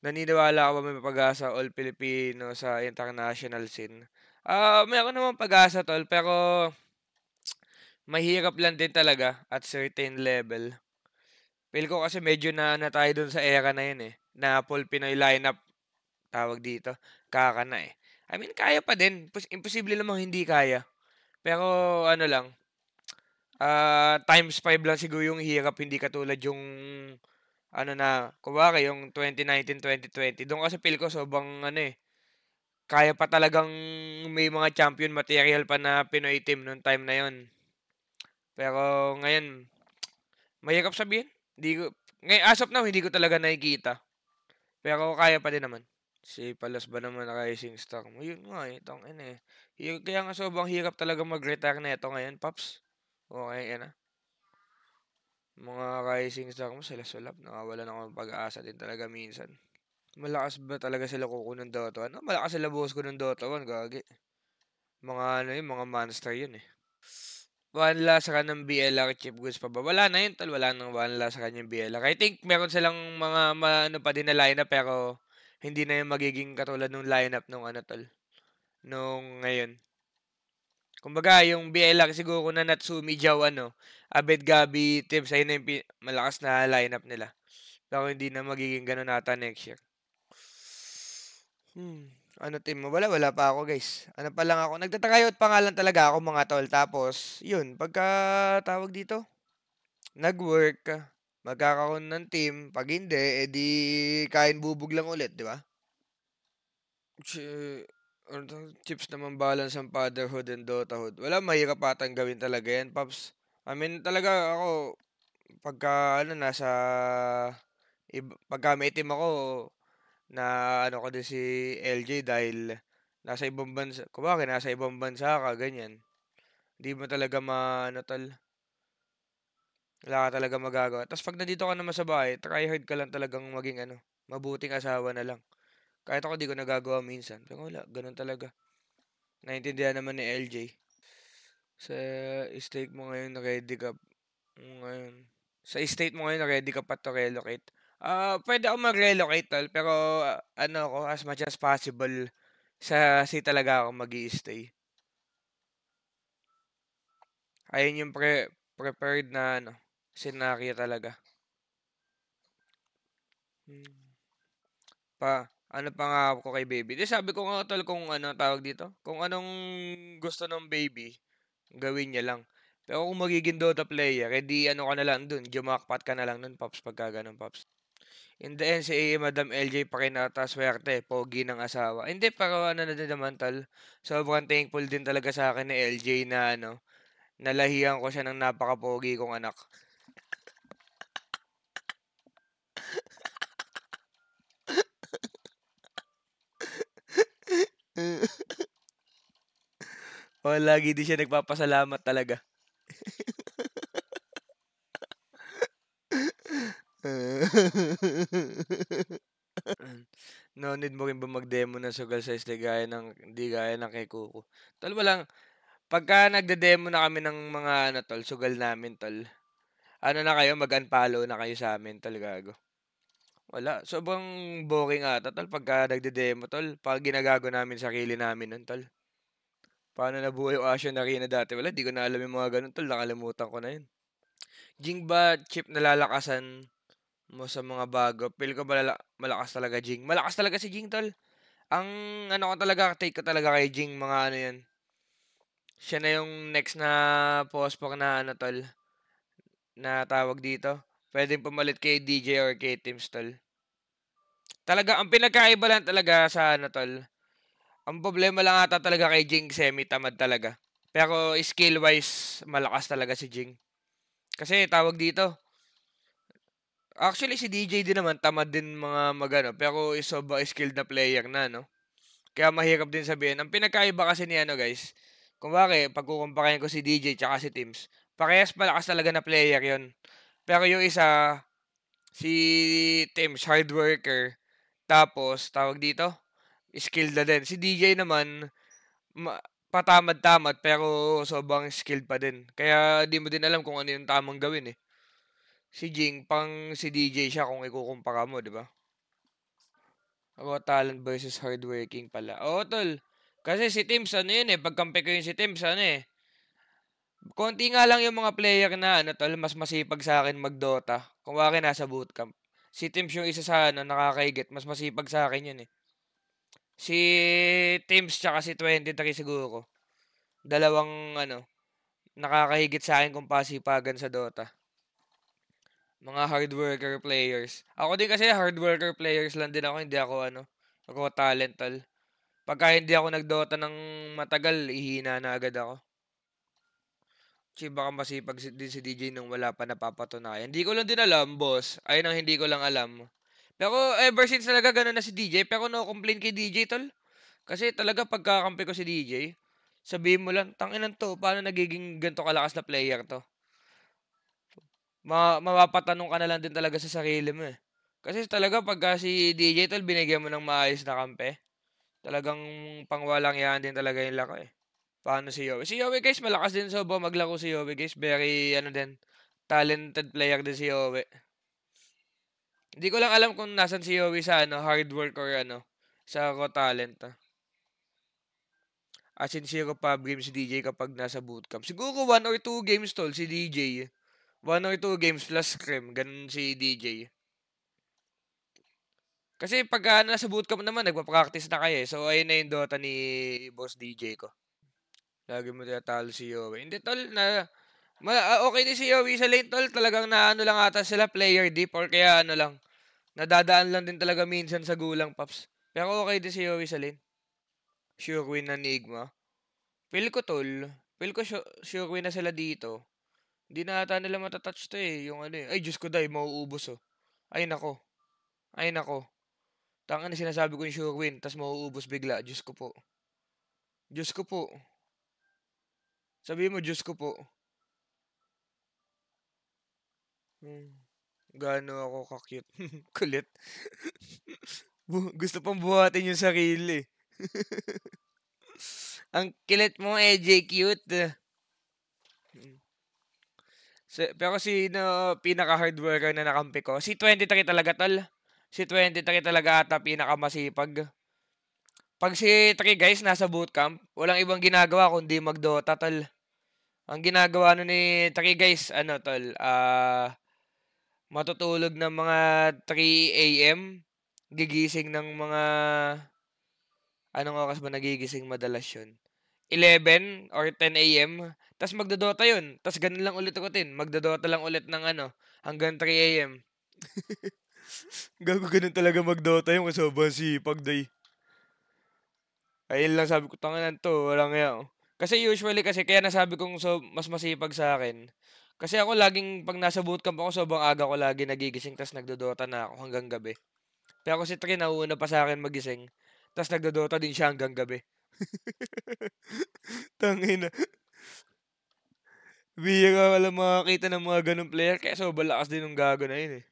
Naniniwala ka ba may pag-asa all Filipino sa international scene? Ah, may ako naman pag-asa tol, pero mahirap lang din talaga at certain level. Feel ko kasi medyo na na tayo dun sa era na yun eh. Na Paul Pinoy lineup tawag dito, kaka na eh. I mean, kaya pa din. Imposible namang hindi kaya. Pero ano lang, uh, times 5 lang siguro yung hirap, hindi katulad yung ano na, kumbaga yung 2019-2020, doon kasi feel ko sobrang ano eh, kaya pa talagang may mga champion material pa na Pinoy team noong time na yon. Pero ngayon, mahirap sabihin. Hindi ko, ngayon, as of now, hindi ko talaga nakikita. Pero kaya pa din naman. Si Palas ba naman na Rising Star mo? Yun nga, itong ano eh. eh. Kaya nga sobrang hirap talaga mag-retire na ito ngayon, Pops. Okay, yan ah. Mga rising star mo, sila sulap. na ako ng pag-asa din talaga minsan. Malakas ba talaga sila kuko ng Dota 1? Ano, malakas sila boss ko ng Dota 1, gagi. Mga ano yun, mga monster yun eh. One last sa kanang BLR chip goods pa ba? Wala na yun, tal. Wala nang one last sa kanyang BLR. I think meron silang mga ma, ano pa din na lineup pero hindi na yung magiging katulad ng lineup nung ano, tal. Nung ngayon. Kumbaga, yung Biela siguro na Natsumi, Jaw, ano, Abed Gabi, Tibbs, ayun na yung malakas na lineup nila. Pero hindi na magiging ganun nata next year. Hmm. Ano team mo? Wala, wala pa ako guys. Ano pa lang ako. Nagtatagayot pangalan talaga ako mga tol. Tapos, yun, pagka tawag dito, nag-work, magkakaroon ng team. Pag hindi, edi eh kain bubog lang ulit, di ba? or tips naman balance ang fatherhood and daughterhood. Wala, mahirap atang gawin talaga yan, Paps. I mean, talaga ako, pagka, ano, nasa, iba, pagka may team ako, na, ano ko din si LJ dahil, nasa ibang bansa, kumaki, nasa ibang bansa ka, ganyan. Hindi mo talaga ma, ano tal, wala ka talaga magagawa. Tapos pag nandito ka naman sa bahay, try hard ka lang talagang maging, ano, mabuting asawa na lang. Kahit ako di ko nagagawa minsan. Pero wala, ganun talaga. Naintindihan naman ni LJ. Sa state mo ngayon, ready ka. Ngayon. Sa state mo ngayon, ready ka pa to relocate. Ah, uh, pwede ako mag-relocate tol, pero uh, ano ako, as much as possible, sa si talaga ako mag stay Ayun yung pre prepared na ano, scenario talaga. Hmm. Pa, ano pangako ako kay baby. Di sabi ko nga tol kung ano tawag dito. Kung anong gusto ng baby, gawin niya lang. Pero kung magiging Dota player, edi eh, ano ka na lang dun, jumakpat ka na lang nun, Pops, pagka ganun, Pops. In the end, NCAA, Madam LJ pa rin swerte, pogi ng asawa. Hindi, pero ano na din naman, tal. Sobrang thankful din talaga sa akin ni LJ na ano, nalahiyan ko siya ng napaka-pogi kong anak. o, oh, lagi di siya nagpapasalamat talaga. no need mo rin ba mag-demo ng sugal size na gaya ng, di gaya ng kay Kuko. Tol, walang, pagka nagde-demo na kami ng mga, ano, tol, sugal namin, tol, ano na kayo, mag-unfollow na kayo sa amin, tol, gago. Wala. Sobrang boring ata, tol. Pagka nagde-demo, tol. Pag ginagago namin sarili namin nun, tol. Paano nabuhay yung Asian Arena dati? Wala, di ko na alam yung mga ganun, tol. Nakalimutan ko na yun. Jing ba, chip nalalakasan mo sa mga bago? Feel ko malala- malakas talaga, Jing. Malakas talaga si Jing, tol. Ang ano ko talaga, take ko talaga kay Jing, mga ano yan. Siya na yung next na postpok na ano, tol. Na tawag dito Pwedeng pumalit kay DJ or kay Teams, tol. Talaga, ang pinagkaiba lang talaga sa ano, tol. Ang problema lang ata talaga kay Jing, semi-tamad talaga. Pero skill-wise, malakas talaga si Jing. Kasi tawag dito, Actually, si DJ din naman, tamad din mga magano, pero is ba skilled na player na, no? Kaya mahirap din sabihin. Ang pinakaiba kasi ni ano, guys, kung bakit, pagkukumparahin ko si DJ tsaka si Teams, parehas malakas talaga na player yon pero yung isa, si Tim's hard worker. Tapos, tawag dito, skilled na din. Si DJ naman, ma- patamad-tamad pero sobrang skilled pa din. Kaya di mo din alam kung ano yung tamang gawin eh. Si Jing pang si DJ siya kung ikukumpara mo, di ba? Raw talent versus hardworking pala. Oo, tol. Kasi si Tim's ano yun eh. Pagkampi ko yun si Tim's ano eh. Konti nga lang yung mga player na ano tol, mas masipag sa akin mag-Dota. Kung wari nasa bootcamp. Si Teams yung isa sa ano, nakakaigit. Mas masipag sa akin yun eh. Si Teams tsaka si 23 siguro. Dalawang ano, nakakahigit sa akin kung pasipagan sa Dota. Mga hard worker players. Ako din kasi hard worker players lang din ako. Hindi ako ano, ako talental. Pagka hindi ako nagdota ng matagal, ihina na agad ako. Kasi baka masipag din si DJ nung wala pa napapatunayan. Hindi ko lang din alam, boss. Ayun ang hindi ko lang alam. Pero ever since talaga ganun na si DJ, pero no complain kay DJ, tol. Kasi talaga pagkakampi ko si DJ, sabihin mo lang, tanginan to, paano nagiging ganito kalakas na player to? Ma mapapatanong ka na lang din talaga sa sarili mo eh. Kasi talaga pagka si DJ tol, binigyan mo ng maayos na kampe, talagang pangwalang yan din talaga yung lako eh. Paano si Yowie? Si Yowie guys, malakas din sobo maglaro si Yowie guys. Very, ano din, talented player din si Yowie. Hindi ko lang alam kung nasan si Yowie sa ano, hard work or ano, sa ko talent. Ah. As in, zero pub games si DJ kapag nasa bootcamp. Siguro one or two games tol si DJ. One or two games plus scrim. Ganun si DJ. Kasi pag uh, nasa bootcamp naman, nagpa-practice na kayo. Eh. So, ayun na yung Dota ni Boss DJ ko. Lagi mo tinatalo si Yowie. Hindi, tol, na... Ma, ah, okay din si Yowie sa lane, tol. Talagang na ano lang ata sila, player deep or kaya ano lang. Nadadaan lang din talaga minsan sa gulang, Paps. Pero okay din si Yowie sa lane. Sure win na ni Igma. Feel ko, tol. Feel ko sure, sure win na sila dito. Hindi na ata nila matatouch to eh. Yung ano eh. Ay, Diyos ko, dahil mauubos oh. Ay, nako. Ay, nako. Tangan na sinasabi ko yung sure win, tas mauubos bigla. Diyos ko po. Diyos ko po. Sabi mo, Diyos ko po. Hmm. Gaano ako kakute. Kulit. Bu- gusto pang buhatin yung sarili. Ang kilit mo, EJ, eh, cute. Hmm. So, pero si no, pinaka-hard worker na nakampi ko, si 23 talaga tol. Si 23 talaga ata masipag. Pag si 3 guys nasa bootcamp, walang ibang ginagawa kundi magdota tol. Ang ginagawa ano ni Taki guys, ano tol, ah, uh, matutulog ng mga 3 AM, gigising ng mga, anong oras ba nagigising madalas yun? 11 or 10 AM, Tapos magdodota yun, Tapos ganun lang ulit akutin, magdodota lang ulit ng ano, hanggang 3 AM. Gago ganun talaga magdota yung kasabang si Pagday. Ayun lang sabi ko, tanga to, walang yan. Oh. Kasi usually kasi, kaya nasabi kong so, mas masipag sa akin. Kasi ako laging, pag nasa bootcamp ako, sobrang aga ko lagi nagigising, tapos nagdodota na ako hanggang gabi. Pero si Trin, nauuna pa sa akin magising. tapos nagdodota din siya hanggang gabi. Tangina. Bihira wala makakita ng mga ganong player, kaya sobrang lakas din ng gago na yun eh.